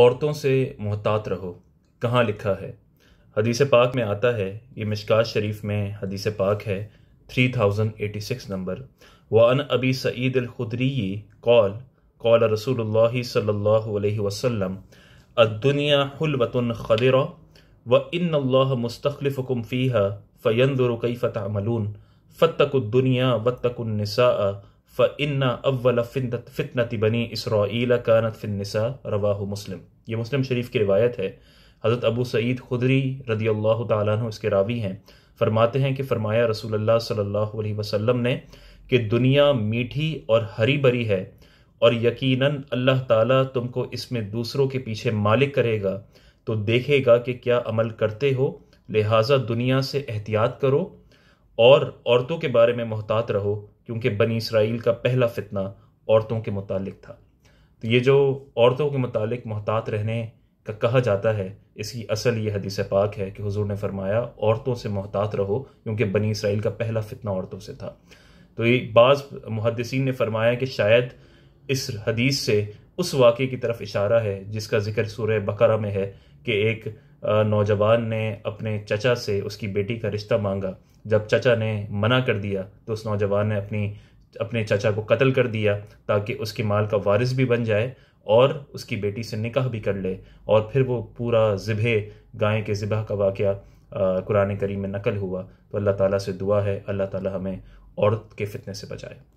عورتوں سے محتاط رہو کہاں لکھا ہے حدیث پاک میں آتا ہے یہ مشکات شریف میں حدیث پاک ہے 3086 نمبر وَأَنْ أَبِي سَعِيدِ سعید الخدری کول رَسُولُ رسول اللہ صلی اللہ علیہ وسلم حُلْوَةٌ خَدِرَ وَإِنَّ اللَّهَ و فِيهَا اللہ كَيْفَ تَعْمَلُونَ فیحہ فی القی النِّسَاءَ فتق یہ مسلم شریف کی روایت ہے حضرت ابو سعید خدری رضی اللہ تعالیٰ عنہ اس کے راوی ہیں فرماتے ہیں کہ فرمایا رسول اللہ صلی اللہ علیہ وسلم نے کہ دنیا میٹھی اور ہری بری ہے اور یقیناً اللہ تعالیٰ تم کو اس میں دوسروں کے پیچھے مالک کرے گا تو دیکھے گا کہ کیا عمل کرتے ہو لہٰذا دنیا سے احتیاط کرو اور عورتوں کے بارے میں محتاط رہو کیونکہ بنی اسرائیل کا پہلا فتنہ عورتوں کے متعلق تھا تو یہ جو عورتوں کے متعلق محتاط رہنے کا کہا جاتا ہے اس کی اصل یہ حدیث پاک ہے کہ حضور نے فرمایا عورتوں سے محتاط رہو کیونکہ بنی اسرائیل کا پہلا فتنہ عورتوں سے تھا تو یہ بعض محدثین نے فرمایا کہ شاید اس حدیث سے اس واقعے کی طرف اشارہ ہے جس کا ذکر سورہ بقرہ میں ہے کہ ایک نوجوان نے اپنے چچا سے اس کی بیٹی کا رشتہ مانگا جب چچا نے منع کر دیا تو اس نوجوان نے اپنی اپنے چچا کو قتل کر دیا تاکہ اس کے مال کا وارث بھی بن جائے اور اس کی بیٹی سے نکاح بھی کر لے اور پھر وہ پورا ذبح گائیں کے ذبح کا واقعہ قرآن کریم میں نقل ہوا تو اللہ تعالیٰ سے دعا ہے اللہ تعالیٰ ہمیں عورت کے فتنے سے بچائے